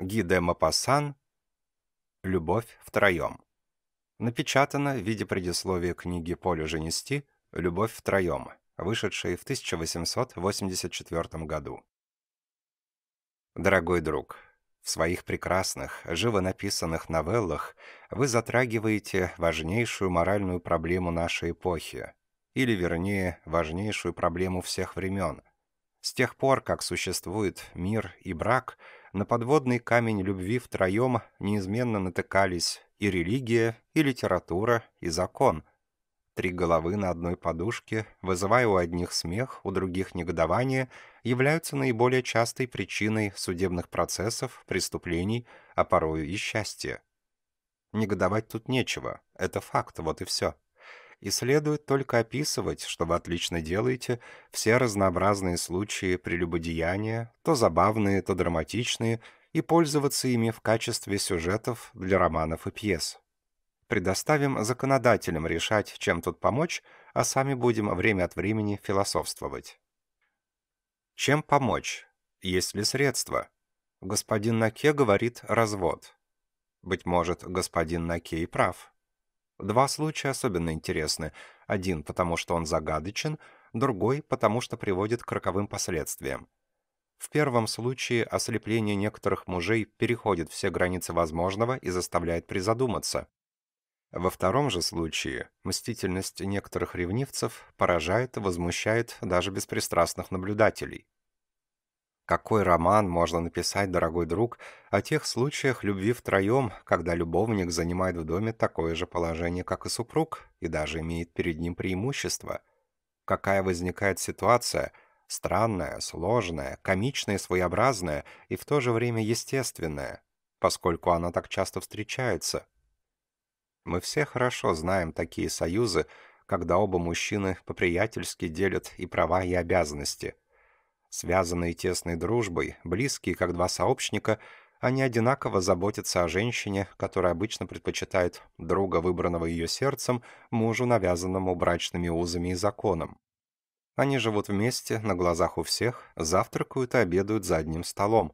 Гиде Мапасан «Любовь втроем». Напечатано в виде предисловия книги «Полю женести» «Любовь втроем», вышедшей в 1884 году. Дорогой друг, в своих прекрасных, живо написанных новеллах вы затрагиваете важнейшую моральную проблему нашей эпохи, или, вернее, важнейшую проблему всех времен. С тех пор, как существует мир и брак – на подводный камень любви втроем неизменно натыкались и религия, и литература, и закон. Три головы на одной подушке, вызывая у одних смех, у других негодование, являются наиболее частой причиной судебных процессов, преступлений, а порою и счастья. Негодовать тут нечего, это факт, вот и все и следует только описывать, что вы отлично делаете, все разнообразные случаи прелюбодеяния, то забавные, то драматичные, и пользоваться ими в качестве сюжетов для романов и пьес. Предоставим законодателям решать, чем тут помочь, а сами будем время от времени философствовать. Чем помочь? Есть ли средства? Господин Наке говорит «развод». Быть может, господин Наке и прав. Два случая особенно интересны. Один потому, что он загадочен, другой потому, что приводит к роковым последствиям. В первом случае ослепление некоторых мужей переходит все границы возможного и заставляет призадуматься. Во втором же случае мстительность некоторых ревнивцев поражает и возмущает даже беспристрастных наблюдателей. Какой роман можно написать, дорогой друг, о тех случаях любви втроем, когда любовник занимает в доме такое же положение, как и супруг, и даже имеет перед ним преимущество? Какая возникает ситуация? Странная, сложная, комичная, своеобразная и в то же время естественная, поскольку она так часто встречается. Мы все хорошо знаем такие союзы, когда оба мужчины по-приятельски делят и права, и обязанности – Связанные тесной дружбой, близкие, как два сообщника, они одинаково заботятся о женщине, которая обычно предпочитает друга, выбранного ее сердцем, мужу, навязанному брачными узами и законом. Они живут вместе, на глазах у всех, завтракают и обедают за одним столом.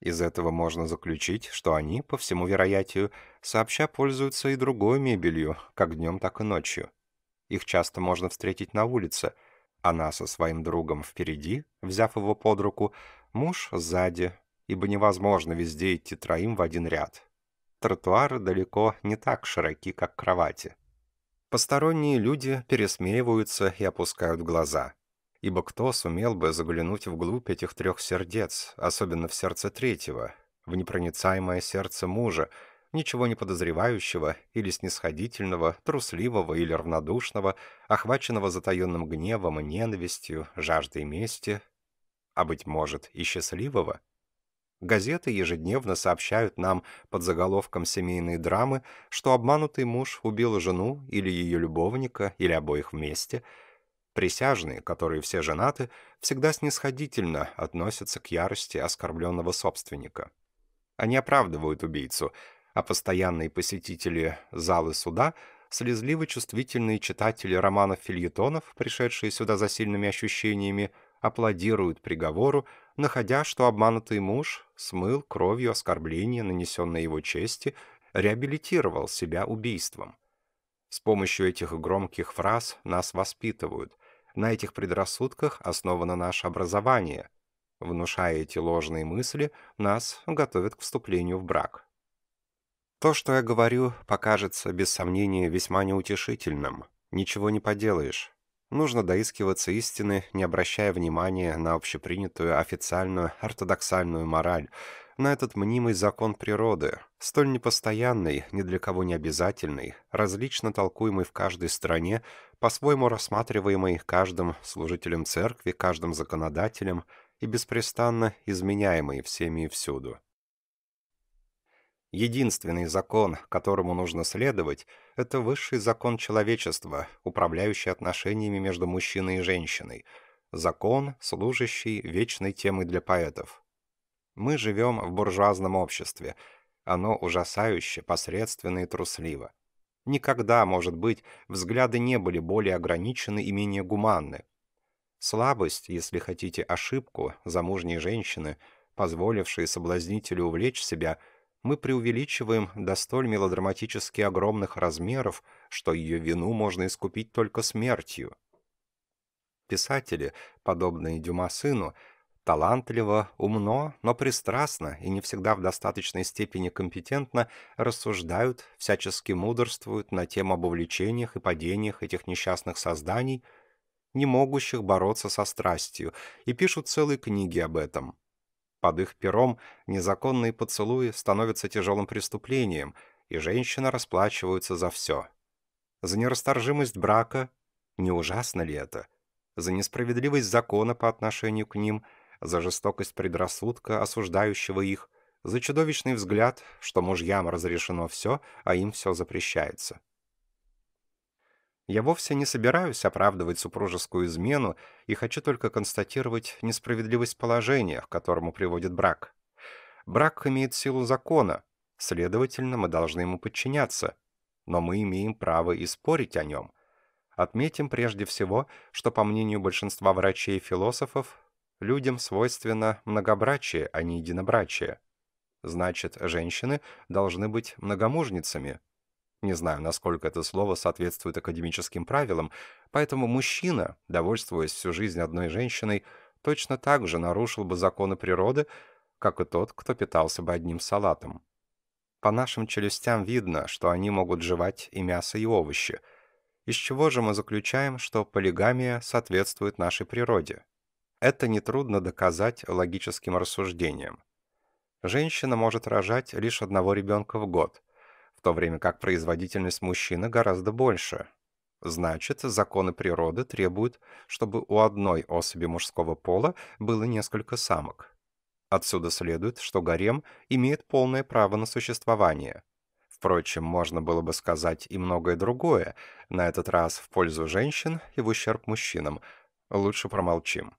Из этого можно заключить, что они, по всему вероятию, сообща пользуются и другой мебелью, как днем, так и ночью. Их часто можно встретить на улице, она со своим другом впереди, взяв его под руку, муж сзади, ибо невозможно везде идти троим в один ряд. Тротуары далеко не так широки, как кровати. Посторонние люди пересмеиваются и опускают глаза. Ибо кто сумел бы заглянуть вглубь этих трех сердец, особенно в сердце третьего, в непроницаемое сердце мужа, ничего не подозревающего или снисходительного, трусливого или равнодушного, охваченного затаенным гневом и ненавистью, жаждой мести, а, быть может, и счастливого. Газеты ежедневно сообщают нам под заголовком семейной драмы, что обманутый муж убил жену или ее любовника, или обоих вместе. Присяжные, которые все женаты, всегда снисходительно относятся к ярости оскорбленного собственника. Они оправдывают убийцу, а постоянные посетители залы суда – слезливо чувствительные читатели романов-фильетонов, пришедшие сюда за сильными ощущениями, аплодируют приговору, находя, что обманутый муж смыл кровью оскорбление, нанесенное его чести, реабилитировал себя убийством. С помощью этих громких фраз нас воспитывают. На этих предрассудках основано наше образование. Внушая эти ложные мысли, нас готовят к вступлению в брак. То, что я говорю, покажется, без сомнения, весьма неутешительным. Ничего не поделаешь. Нужно доискиваться истины, не обращая внимания на общепринятую официальную ортодоксальную мораль, на этот мнимый закон природы, столь непостоянный, ни для кого не обязательный, различно толкуемый в каждой стране, по-своему рассматриваемый каждым служителем церкви, каждым законодателем и беспрестанно изменяемый всеми и всюду. Единственный закон, которому нужно следовать, это высший закон человечества, управляющий отношениями между мужчиной и женщиной. Закон, служащий вечной темой для поэтов. Мы живем в буржуазном обществе. Оно ужасающе, посредственно и трусливо. Никогда, может быть, взгляды не были более ограничены и менее гуманны. Слабость, если хотите, ошибку замужней женщины, позволившей соблазнителю увлечь себя – мы преувеличиваем до столь мелодраматически огромных размеров, что ее вину можно искупить только смертью. Писатели, подобные Дюма сыну, талантливо, умно, но пристрастно и не всегда в достаточной степени компетентно рассуждают, всячески мудрствуют на тем об увлечениях и падениях этих несчастных созданий, не могущих бороться со страстью, и пишут целые книги об этом. Под их пером незаконные поцелуи становятся тяжелым преступлением, и женщины расплачиваются за все. За нерасторжимость брака? Не ужасно ли это? За несправедливость закона по отношению к ним? За жестокость предрассудка, осуждающего их? За чудовищный взгляд, что мужьям разрешено все, а им все запрещается? Я вовсе не собираюсь оправдывать супружескую измену и хочу только констатировать несправедливость положения, к которому приводит брак. Брак имеет силу закона, следовательно, мы должны ему подчиняться, но мы имеем право и спорить о нем. Отметим прежде всего, что, по мнению большинства врачей и философов, людям свойственно многобрачие, а не единобрачие. Значит, женщины должны быть многомужницами – не знаю, насколько это слово соответствует академическим правилам, поэтому мужчина, довольствуясь всю жизнь одной женщиной, точно так же нарушил бы законы природы, как и тот, кто питался бы одним салатом. По нашим челюстям видно, что они могут жевать и мясо, и овощи. Из чего же мы заключаем, что полигамия соответствует нашей природе? Это нетрудно доказать логическим рассуждением. Женщина может рожать лишь одного ребенка в год – в то время как производительность мужчины гораздо больше. Значит, законы природы требуют, чтобы у одной особи мужского пола было несколько самок. Отсюда следует, что гарем имеет полное право на существование. Впрочем, можно было бы сказать и многое другое, на этот раз в пользу женщин и в ущерб мужчинам. Лучше промолчим.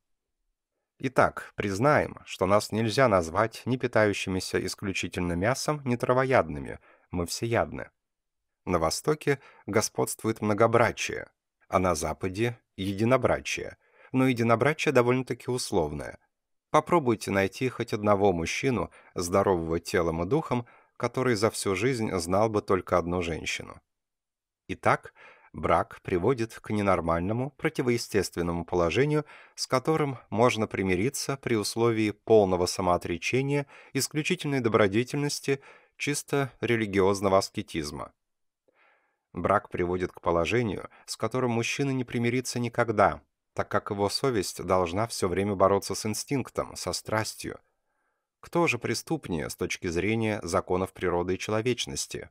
Итак, признаем, что нас нельзя назвать не питающимися исключительно мясом, не травоядными – мы всеядны. На Востоке господствует многобрачие, а на Западе – единобрачие, но единобрачие довольно-таки условное. Попробуйте найти хоть одного мужчину, здорового телом и духом, который за всю жизнь знал бы только одну женщину. Итак, брак приводит к ненормальному, противоестественному положению, с которым можно примириться при условии полного самоотречения, исключительной добродетельности чисто религиозного аскетизма. Брак приводит к положению, с которым мужчина не примирится никогда, так как его совесть должна все время бороться с инстинктом, со страстью. Кто же преступнее с точки зрения законов природы и человечности?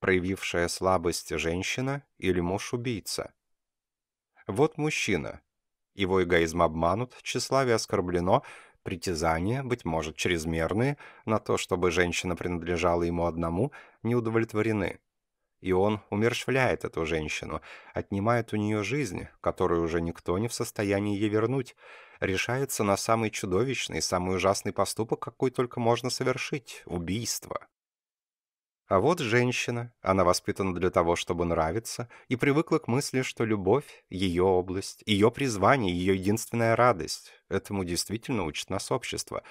Проявившая слабость женщина или муж-убийца? Вот мужчина. Его эгоизм обманут, тщеславие оскорблено, притязания, быть может, чрезмерные, на то, чтобы женщина принадлежала ему одному, не удовлетворены. И он умерщвляет эту женщину, отнимает у нее жизнь, которую уже никто не в состоянии ей вернуть, решается на самый чудовищный, самый ужасный поступок, какой только можно совершить – убийство. А вот женщина, она воспитана для того, чтобы нравиться, и привыкла к мысли, что любовь — ее область, ее призвание, ее единственная радость. Этому действительно учит нас общество.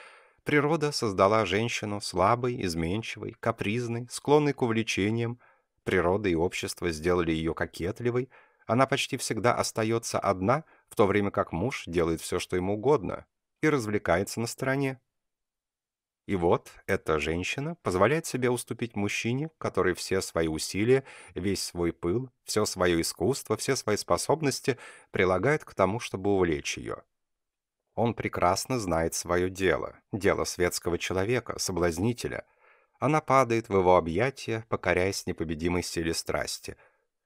Природа создала женщину слабой, изменчивой, капризной, склонной к увлечениям. Природа и общество сделали ее кокетливой. Она почти всегда остается одна, в то время как муж делает все, что ему угодно, и развлекается на стороне, и вот эта женщина позволяет себе уступить мужчине, который все свои усилия, весь свой пыл, все свое искусство, все свои способности прилагает к тому, чтобы увлечь ее. Он прекрасно знает свое дело, дело светского человека, соблазнителя. Она падает в его объятия, покоряясь непобедимой силе страсти.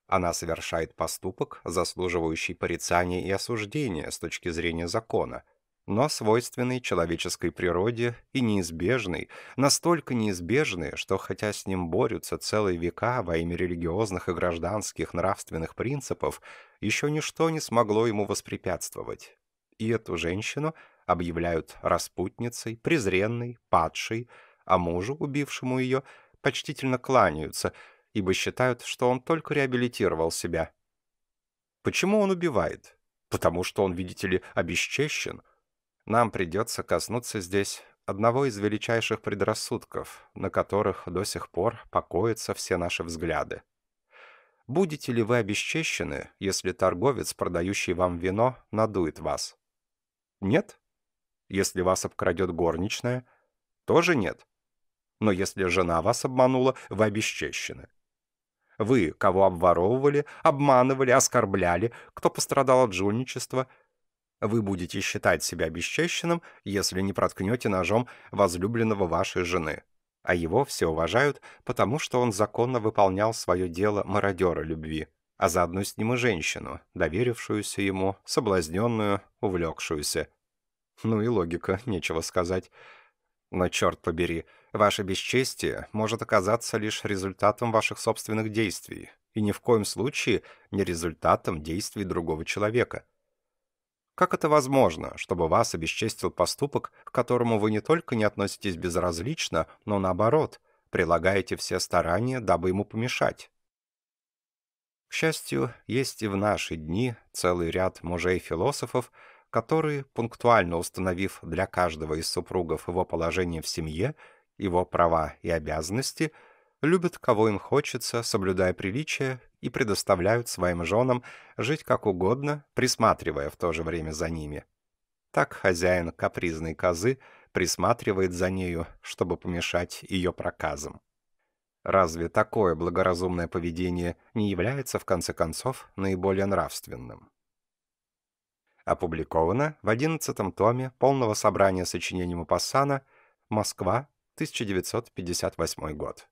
Она совершает поступок, заслуживающий порицания и осуждения с точки зрения закона – но свойственный человеческой природе и неизбежный, настолько неизбежный, что хотя с ним борются целые века во имя религиозных и гражданских нравственных принципов, еще ничто не смогло ему воспрепятствовать. И эту женщину объявляют распутницей, презренной, падшей, а мужу, убившему ее, почтительно кланяются, ибо считают, что он только реабилитировал себя. Почему он убивает? Потому что он, видите ли, обесчещен – нам придется коснуться здесь одного из величайших предрассудков, на которых до сих пор покоятся все наши взгляды. Будете ли вы обесчещены, если торговец, продающий вам вино, надует вас? Нет? Если вас обкрадет горничная? Тоже нет. Но если жена вас обманула, вы обесчещены. Вы, кого обворовывали, обманывали, оскорбляли, кто пострадал от жульничества – вы будете считать себя бесчещенным, если не проткнете ножом возлюбленного вашей жены. А его все уважают, потому что он законно выполнял свое дело мародера любви, а заодно с ним и женщину, доверившуюся ему, соблазненную, увлекшуюся. Ну и логика, нечего сказать. Но черт побери, ваше бесчестие может оказаться лишь результатом ваших собственных действий, и ни в коем случае не результатом действий другого человека – как это возможно, чтобы вас обесчестил поступок, к которому вы не только не относитесь безразлично, но наоборот, прилагаете все старания, дабы ему помешать? К счастью, есть и в наши дни целый ряд мужей-философов, которые, пунктуально установив для каждого из супругов его положение в семье, его права и обязанности, любят кого им хочется, соблюдая приличия и предоставляют своим женам жить как угодно, присматривая в то же время за ними. Так хозяин капризной козы присматривает за нею, чтобы помешать ее проказам. Разве такое благоразумное поведение не является, в конце концов, наиболее нравственным? Опубликовано в 11 томе полного собрания сочинений Мапассана «Москва, 1958 год».